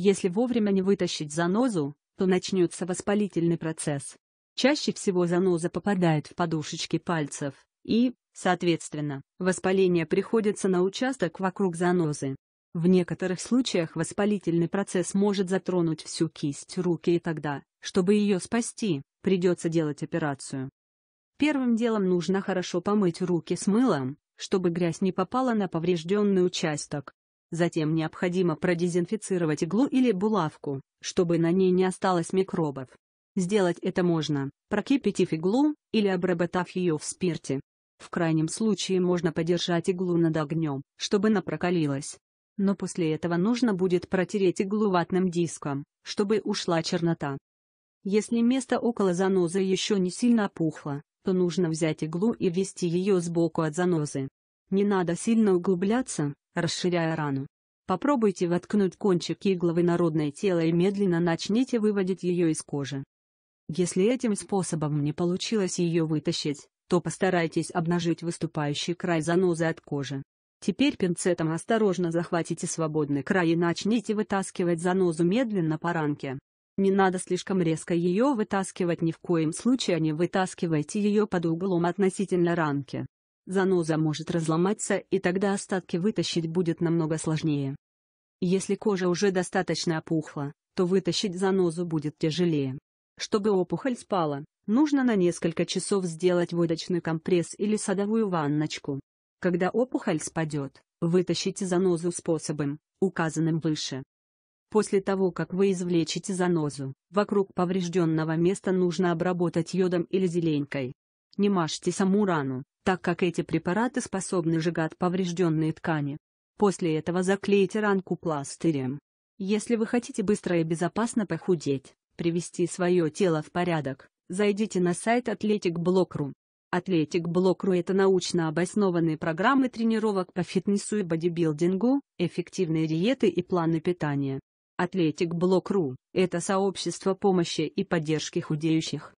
Если вовремя не вытащить занозу, то начнется воспалительный процесс. Чаще всего заноза попадает в подушечки пальцев, и, соответственно, воспаление приходится на участок вокруг занозы. В некоторых случаях воспалительный процесс может затронуть всю кисть руки и тогда, чтобы ее спасти, придется делать операцию. Первым делом нужно хорошо помыть руки с мылом, чтобы грязь не попала на поврежденный участок. Затем необходимо продезинфицировать иглу или булавку, чтобы на ней не осталось микробов. Сделать это можно, прокипятив иглу или обработав ее в спирте. В крайнем случае можно подержать иглу над огнем, чтобы она прокалилась. Но после этого нужно будет протереть иглу ватным диском, чтобы ушла чернота. Если место около занозы еще не сильно опухло, то нужно взять иглу и ввести ее сбоку от занозы. Не надо сильно углубляться, расширяя рану. Попробуйте воткнуть кончик иглы в инородное тело и медленно начните выводить ее из кожи. Если этим способом не получилось ее вытащить, то постарайтесь обнажить выступающий край занозы от кожи. Теперь пинцетом осторожно захватите свободный край и начните вытаскивать занозу медленно по ранке. Не надо слишком резко ее вытаскивать ни в коем случае не вытаскивайте ее под углом относительно ранки заноза может разломаться, и тогда остатки вытащить будет намного сложнее. Если кожа уже достаточно опухла, то вытащить занозу будет тяжелее. Чтобы опухоль спала, нужно на несколько часов сделать водочный компресс или садовую ванночку. Когда опухоль спадет, вытащите занозу способом, указанным выше. После того, как вы извлечете занозу, вокруг поврежденного места нужно обработать йодом или зеленькой. Не мажьте саму рану, так как эти препараты способны сжигать поврежденные ткани. После этого заклейте ранку пластырем. Если вы хотите быстро и безопасно похудеть, привести свое тело в порядок, зайдите на сайт Athletic Block.ru. Athletic Block.ru – это научно обоснованные программы тренировок по фитнесу и бодибилдингу, эффективные диеты и планы питания. Athletic Block.ru – это сообщество помощи и поддержки худеющих.